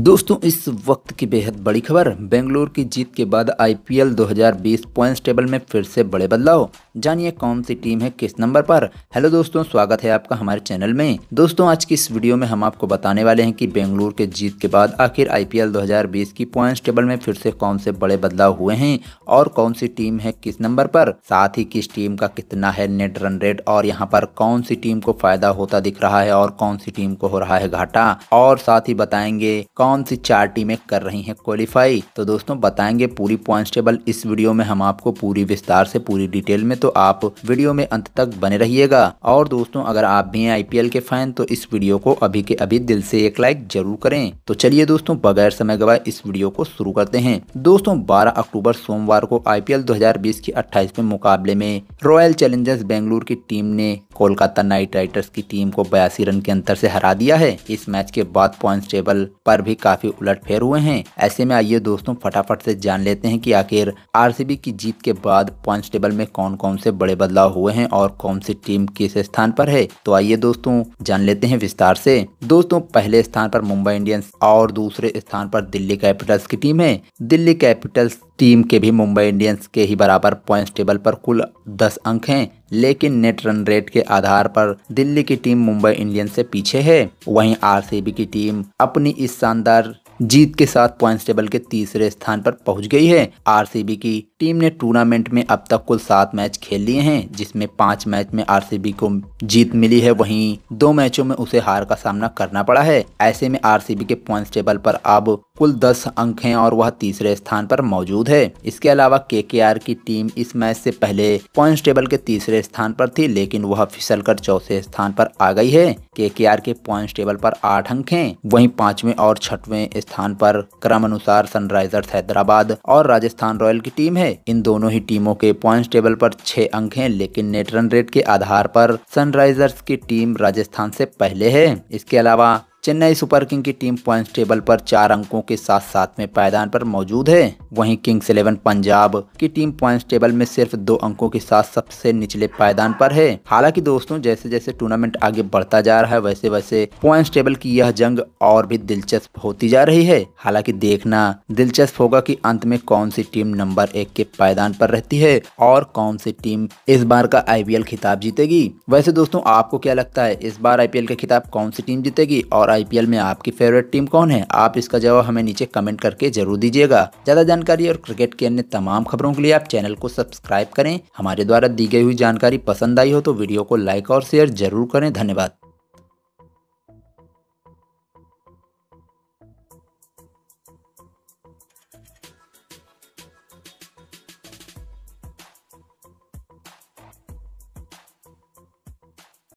दोस्तों इस वक्त की बेहद बड़ी खबर बेंगलोर की जीत के बाद आईपीएल 2020 पॉइंट्स टेबल में फिर से बड़े बदलाव जानिए कौन सी टीम है किस नंबर पर हेलो दोस्तों स्वागत है आपका हमारे चैनल में दोस्तों आज की इस वीडियो में हम आपको बताने वाले हैं कि बेंगलोर के जीत के बाद आखिर आईपीएल 2020 की पॉइंट्स टेबल में फिर से कौन से बड़े बदलाव हुए हैं और कौन सी टीम है किस नंबर पर साथ ही किस टीम का कितना है नेट रन रेट और यहाँ पर कौन सी टीम को फायदा होता दिख रहा है और कौन सी टीम को हो रहा है घाटा और साथ ही बताएंगे कौन सी चार टीमें कर रही हैं क्वालिफाई तो दोस्तों बताएंगे पूरी पॉइंट्स टेबल इस वीडियो में हम आपको पूरी विस्तार से पूरी डिटेल में तो आप वीडियो में अंत तक बने रहिएगा और दोस्तों अगर आप भी हैं आईपीएल के फैन तो इस वीडियो को अभी के अभी दिल से एक लाइक जरूर करें तो चलिए दोस्तों बगैर समय गवाए इस वीडियो को शुरू करते हैं दोस्तों बारह अक्टूबर सोमवार को हजार बीस की 28वें मुकाबले में रॉयल चैलेंजर्स बेंगलुरु की टीम ने कोलकाता नाइट राइडर्स की टीम को बयासी रन के अंतर से हरा दिया है इस मैच के बाद पॉइंट टेबल पर भी काफी उलट फेर हुए हैं ऐसे में आइए दोस्तों फटाफट से जान लेते हैं कि आखिर आरसीबी की जीत के बाद पॉइंट टेबल में कौन कौन से बड़े बदलाव हुए हैं और कौन सी टीम किस स्थान पर है तो आइए दोस्तों जान लेते हैं विस्तार से दोस्तों पहले स्थान पर मुंबई इंडियंस और दूसरे स्थान पर दिल्ली कैपिटल्स की टीम है दिल्ली कैपिटल्स टीम के भी मुंबई इंडियंस के ही बराबर पॉइंट्स टेबल पर कुल 10 अंक हैं लेकिन नेट रन रेट के आधार पर दिल्ली की टीम मुंबई इंडियंस से पीछे है वहीं आरसीबी की टीम अपनी इस शानदार जीत के साथ पॉइंट्स टेबल के तीसरे स्थान पर पहुंच गई है आरसीबी की टीम ने टूर्नामेंट में अब तक कुल सात मैच खेल लिए हैं जिसमें पांच मैच में आरसीबी को जीत मिली है वहीं दो मैचों में उसे हार का सामना करना पड़ा है ऐसे में आरसीबी के पॉइंट्स टेबल पर अब कुल दस अंक हैं और वह तीसरे स्थान पर मौजूद है इसके अलावा के की टीम इस मैच से पहले पॉइंट टेबल के तीसरे स्थान पर थी लेकिन वह कर चौथे स्थान पर आ गई है के के पॉइंट टेबल पर आठ अंक हैं वहीं पांचवें और छठवें स्थान पर क्रम अनुसार सनराइजर्स हैदराबाद और राजस्थान रॉयल की टीम है इन दोनों ही टीमों के पॉइंट टेबल पर छह अंक हैं लेकिन नेट रन रेट के आधार पर सनराइजर्स की टीम राजस्थान से पहले है इसके अलावा चेन्नई सुपर किंग की टीम पॉइंट्स टेबल पर चार अंकों के साथ साथ में पायदान पर मौजूद है वहीं किंग्स इलेवन पंजाब की टीम पॉइंट्स टेबल में सिर्फ दो अंकों के साथ सबसे निचले पायदान पर है हालांकि दोस्तों जैसे जैसे टूर्नामेंट आगे बढ़ता जा रहा है वैसे वैसे पॉइंट्स टेबल की यह जंग और भी दिलचस्प होती जा रही है हालांकि देखना दिलचस्प होगा की अंत में कौन सी टीम नंबर एक के पायदान पर रहती है और कौन सी टीम इस बार का आई खिताब जीतेगी वैसे दोस्तों आपको क्या लगता है इस बार आई का खिताब कौन सी टीम जीतेगी और आईपीएल में आपकी फेवरेट टीम कौन है आप इसका जवाब हमें नीचे कमेंट करके जरूर दीजिएगा ज्यादा जानकारी और क्रिकेट की अन्य तमाम खबरों के लिए आप चैनल को सब्सक्राइब करें हमारे द्वारा दी गई हुई जानकारी पसंद आई हो तो वीडियो को लाइक और शेयर जरूर करें धन्यवाद